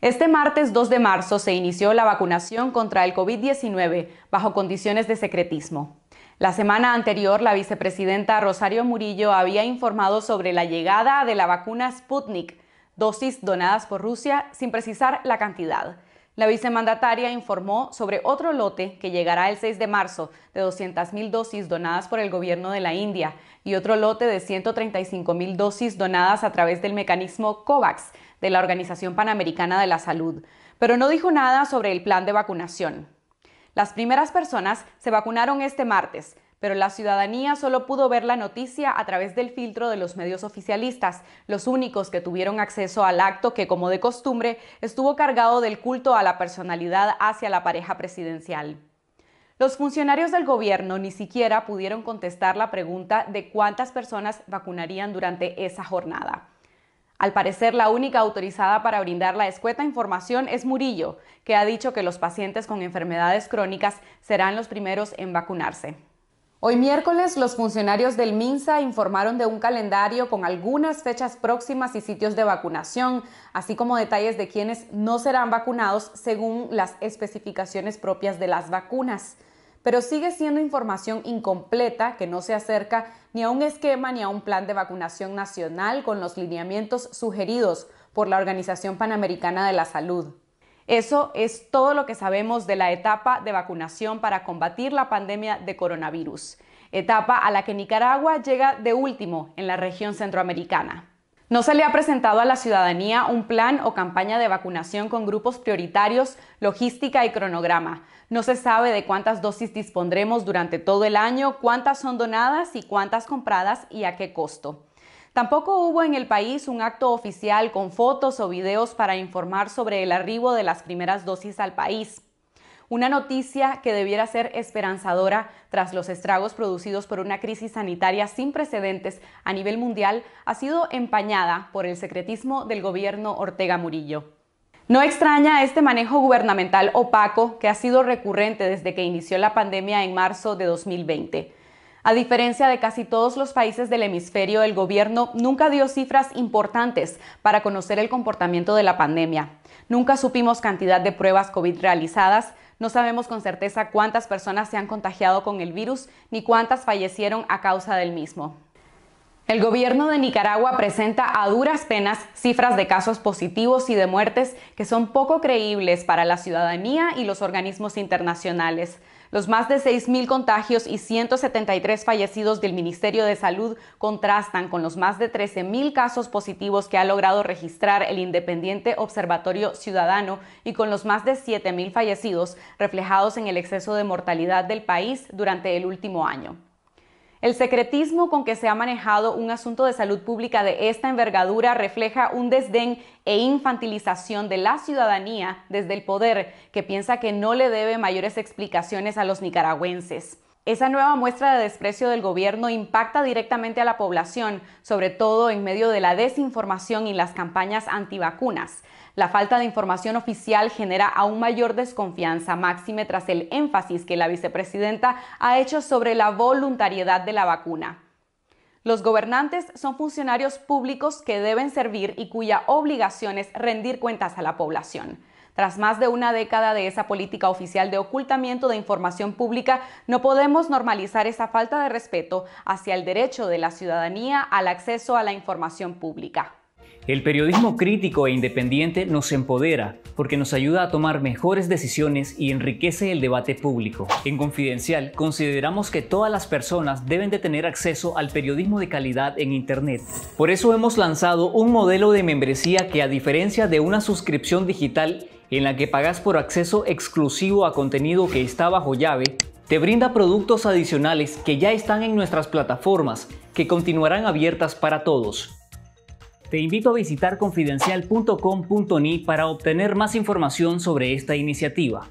Este martes 2 de marzo se inició la vacunación contra el COVID-19 bajo condiciones de secretismo. La semana anterior, la vicepresidenta Rosario Murillo había informado sobre la llegada de la vacuna Sputnik, dosis donadas por Rusia, sin precisar la cantidad. La vicemandataria informó sobre otro lote que llegará el 6 de marzo de 200.000 dosis donadas por el gobierno de la India y otro lote de 135.000 dosis donadas a través del mecanismo COVAX de la Organización Panamericana de la Salud, pero no dijo nada sobre el plan de vacunación. Las primeras personas se vacunaron este martes, pero la ciudadanía solo pudo ver la noticia a través del filtro de los medios oficialistas, los únicos que tuvieron acceso al acto que, como de costumbre, estuvo cargado del culto a la personalidad hacia la pareja presidencial. Los funcionarios del gobierno ni siquiera pudieron contestar la pregunta de cuántas personas vacunarían durante esa jornada. Al parecer, la única autorizada para brindar la escueta información es Murillo, que ha dicho que los pacientes con enfermedades crónicas serán los primeros en vacunarse. Hoy miércoles, los funcionarios del MINSA informaron de un calendario con algunas fechas próximas y sitios de vacunación, así como detalles de quienes no serán vacunados según las especificaciones propias de las vacunas. Pero sigue siendo información incompleta que no se acerca ni a un esquema ni a un plan de vacunación nacional con los lineamientos sugeridos por la Organización Panamericana de la Salud. Eso es todo lo que sabemos de la etapa de vacunación para combatir la pandemia de coronavirus, etapa a la que Nicaragua llega de último en la región centroamericana. No se le ha presentado a la ciudadanía un plan o campaña de vacunación con grupos prioritarios, logística y cronograma. No se sabe de cuántas dosis dispondremos durante todo el año, cuántas son donadas y cuántas compradas y a qué costo. Tampoco hubo en el país un acto oficial con fotos o videos para informar sobre el arribo de las primeras dosis al país. Una noticia que debiera ser esperanzadora tras los estragos producidos por una crisis sanitaria sin precedentes a nivel mundial ha sido empañada por el secretismo del gobierno Ortega Murillo. No extraña este manejo gubernamental opaco que ha sido recurrente desde que inició la pandemia en marzo de 2020. A diferencia de casi todos los países del hemisferio, el gobierno nunca dio cifras importantes para conocer el comportamiento de la pandemia. Nunca supimos cantidad de pruebas COVID realizadas, no sabemos con certeza cuántas personas se han contagiado con el virus ni cuántas fallecieron a causa del mismo. El gobierno de Nicaragua presenta a duras penas cifras de casos positivos y de muertes que son poco creíbles para la ciudadanía y los organismos internacionales. Los más de 6.000 contagios y 173 fallecidos del Ministerio de Salud contrastan con los más de 13.000 casos positivos que ha logrado registrar el Independiente Observatorio Ciudadano y con los más de 7.000 fallecidos reflejados en el exceso de mortalidad del país durante el último año. El secretismo con que se ha manejado un asunto de salud pública de esta envergadura refleja un desdén e infantilización de la ciudadanía desde el poder, que piensa que no le debe mayores explicaciones a los nicaragüenses. Esa nueva muestra de desprecio del gobierno impacta directamente a la población, sobre todo en medio de la desinformación y las campañas antivacunas. La falta de información oficial genera aún mayor desconfianza, máxime tras el énfasis que la vicepresidenta ha hecho sobre la voluntariedad de la vacuna. Los gobernantes son funcionarios públicos que deben servir y cuya obligación es rendir cuentas a la población. Tras más de una década de esa política oficial de ocultamiento de información pública, no podemos normalizar esa falta de respeto hacia el derecho de la ciudadanía al acceso a la información pública. El periodismo crítico e independiente nos empodera porque nos ayuda a tomar mejores decisiones y enriquece el debate público. En Confidencial consideramos que todas las personas deben de tener acceso al periodismo de calidad en Internet. Por eso hemos lanzado un modelo de membresía que a diferencia de una suscripción digital en la que pagas por acceso exclusivo a contenido que está bajo llave, te brinda productos adicionales que ya están en nuestras plataformas, que continuarán abiertas para todos. Te invito a visitar confidencial.com.ni para obtener más información sobre esta iniciativa.